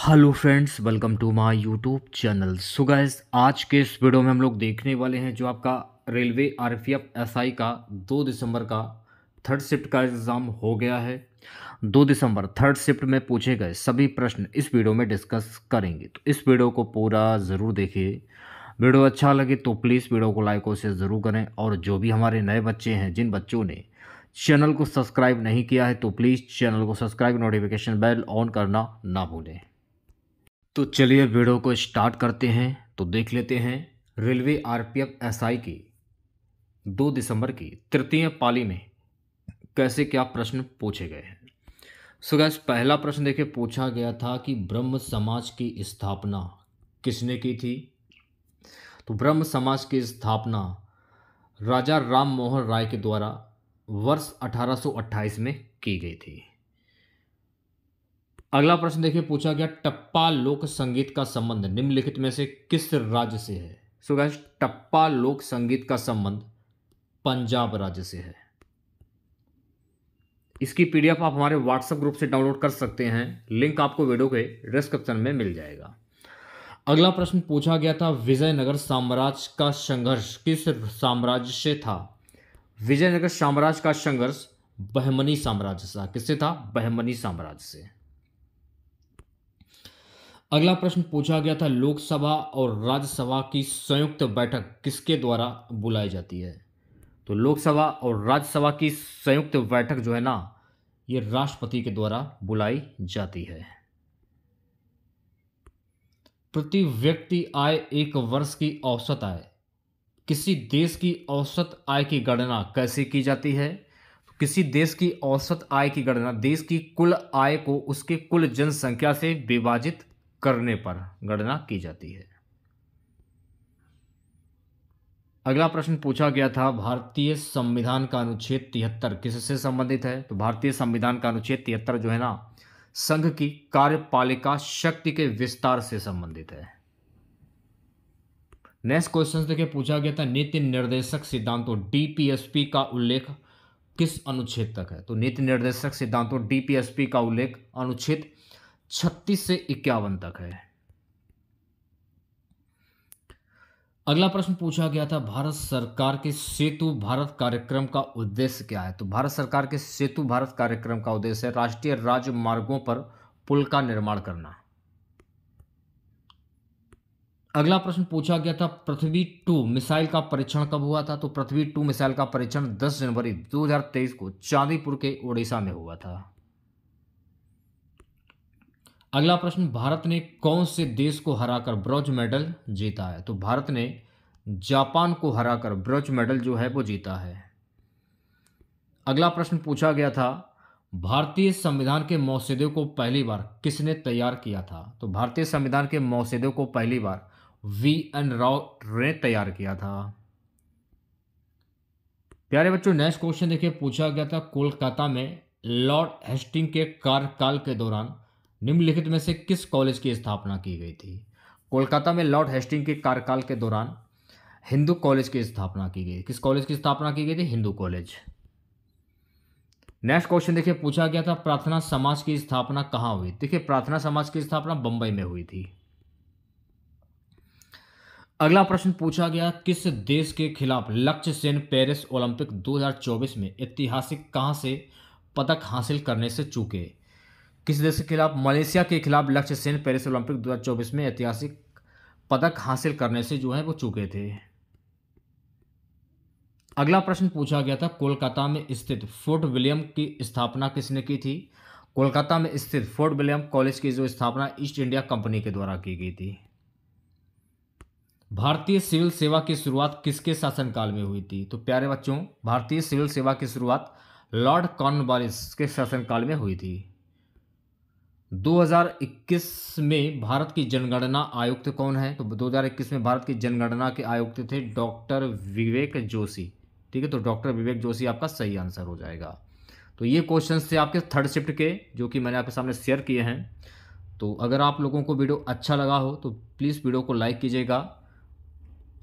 hello friends welcome to my YouTube channel so guys आज के इस वीडियो में हम लोग देखने वाले हैं जो आपका रेलवे आरपीएफ एसआई का दो दिसंबर का थर्ड शिफ्ट का एग्ज़ाम हो गया है दो दिसंबर थर्ड शिफ्ट में पूछे गए सभी प्रश्न इस वीडियो में डिस्कस करेंगे तो इस वीडियो को पूरा ज़रूर देखिए वीडियो अच्छा लगे तो प्लीज़ वीडियो को लाइक और शेयर ज़रूर करें और जो भी हमारे नए बच्चे हैं जिन बच्चों ने चैनल को सब्सक्राइब नहीं किया है तो प्लीज़ चैनल को सब्सक्राइब नोटिफिकेशन बेल ऑन करना ना भूलें तो चलिए वीडियो को स्टार्ट करते हैं तो देख लेते हैं रेलवे आरपीएफ एसआई की दो दिसंबर की तृतीय पाली में कैसे क्या प्रश्न पूछे गए हैं सो गैस पहला प्रश्न देखिए पूछा गया था कि ब्रह्म समाज की स्थापना किसने की थी तो ब्रह्म समाज की स्थापना राजा राम मोहन राय के द्वारा वर्ष 1828 में की गई थी अगला प्रश्न देखिए पूछा गया टप्पा लोक संगीत का संबंध निम्नलिखित में से किस राज्य से है सो गैस टप्पा लोक संगीत का संबंध पंजाब राज्य से है इसकी पीडीएफ आप हमारे व्हाट्सएप ग्रुप से डाउनलोड कर सकते हैं लिंक आपको वीडियो के डिस्क्रिप्शन में मिल जाएगा अगला प्रश्न पूछा गया था विजयनगर साम्राज्य का संघर्ष किस साम्राज्य से था विजयनगर साम्राज्य का संघर्ष बहमनी साम्राज्य से था किससे था बहमनी साम्राज्य से अगला प्रश्न पूछा गया था लोकसभा और राज्यसभा की संयुक्त बैठक किसके द्वारा बुलाई जाती है तो लोकसभा और राज्यसभा की संयुक्त बैठक जो है ना ये राष्ट्रपति के द्वारा बुलाई जाती है प्रति व्यक्ति आय एक वर्ष की औसत आय किसी देश की औसत आय की गणना कैसे की जाती है तो किसी देश की औसत आय की गणना देश की कुल आय को उसके कुल जनसंख्या से विभाजित करने पर गणना की जाती है अगला प्रश्न पूछा गया था भारतीय संविधान का अनुच्छेद तिहत्तर किससे संबंधित है तो भारतीय संविधान का अनुच्छेद तिहत्तर जो है ना संघ की कार्यपालिका शक्ति के विस्तार से संबंधित है नेक्स्ट क्वेश्चन देखिए पूछा गया था नीति निर्देशक सिद्धांतों डीपीएसपी का उल्लेख किस अनुच्छेद तक है तो नीति निर्देशक सिद्धांतों डीपीएसपी का उल्लेख अनुच्छेद छत्तीस से इक्यावन तक है अगला प्रश्न पूछा गया था भारत सरकार के सेतु भारत कार्यक्रम का उद्देश्य क्या है तो भारत सरकार के सेतु भारत कार्यक्रम का उद्देश्य है राष्ट्रीय राजमार्गों पर पुल का निर्माण करना अगला प्रश्न पूछा गया था पृथ्वी टू मिसाइल का परीक्षण कब हुआ था तो पृथ्वी टू मिसाइल का परीक्षण 10 जनवरी 2023 को चांदीपुर के ओडिशा में हुआ था अगला प्रश्न भारत ने कौन से देश को हराकर ब्रॉन्ज मेडल जीता है तो भारत ने जापान को हराकर ब्रॉन्ज मेडल जो है वो जीता है अगला प्रश्न पूछा गया था भारतीय संविधान के मौसदे को पहली बार किसने तैयार किया था तो भारतीय संविधान के मौसदे को पहली बार वी एन राव ने तैयार किया था प्यारे बच्चों नेक्स्ट क्वेश्चन देखिए पूछा गया था कोलकाता में लॉर्ड हेस्टिंग के कार्यकाल के दौरान निम्नलिखित में से किस कॉलेज की स्थापना की गई थी कोलकाता में लॉर्ड हेस्टिंग के कार्यकाल के दौरान हिंदू कॉलेज की स्थापना की गई किस कॉलेज की स्थापना की गई थी हिंदू कॉलेज नेक्स्ट क्वेश्चन देखिए पूछा गया था प्रार्थना समाज की स्थापना कहाँ हुई देखिए प्रार्थना समाज की स्थापना बंबई में हुई थी अगला प्रश्न पूछा गया किस देश के खिलाफ लक्ष्य सेन पेरिस ओलंपिक 2024 में ऐतिहासिक कहाँ से पदक हासिल करने से चूके किस देश के खिलाफ मलेशिया के खिलाफ लक्ष्य सेन पेरिस ओलंपिक 2024 में ऐतिहासिक पदक हासिल करने से जो है वो चुके थे अगला प्रश्न पूछा गया था कोलकाता में स्थित फोर्ट विलियम की स्थापना किसने की थी कोलकाता में स्थित फोर्ट विलियम कॉलेज की जो स्थापना ईस्ट इंडिया कंपनी के द्वारा की गई थी भारतीय सिविल सेवा की शुरुआत किसके शासनकाल में हुई थी तो प्यारे बच्चों भारतीय सिविल सेवा की शुरुआत लॉर्ड कॉर्नवालिस के शासनकाल में हुई थी 2021 में भारत की जनगणना आयुक्त कौन है तो 2021 में भारत की जनगणना के आयुक्त थे डॉक्टर विवेक जोशी ठीक है तो डॉक्टर विवेक जोशी आपका सही आंसर हो जाएगा तो ये क्वेश्चंस थे आपके थर्ड शिफ्ट के जो कि मैंने आपके सामने शेयर किए हैं तो अगर आप लोगों को वीडियो अच्छा लगा हो तो प्लीज़ वीडियो को लाइक कीजिएगा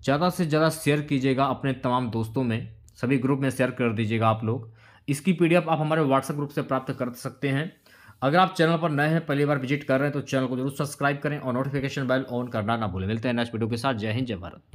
ज़्यादा से ज़्यादा शेयर कीजिएगा अपने तमाम दोस्तों में सभी ग्रुप में शेयर कर दीजिएगा आप लोग इसकी पीडीएफ आप हमारे व्हाट्सएप ग्रुप से प्राप्त कर सकते हैं अगर आप चैनल पर नए हैं पहली बार विजिट कर रहे हैं तो चैनल को जरूर सब्सक्राइब करें और नोटिफिकेशन बेल ऑन करना ना भूलें मिलते हैं नेक्स्ट वीडियो के साथ जय हिंद जय भारत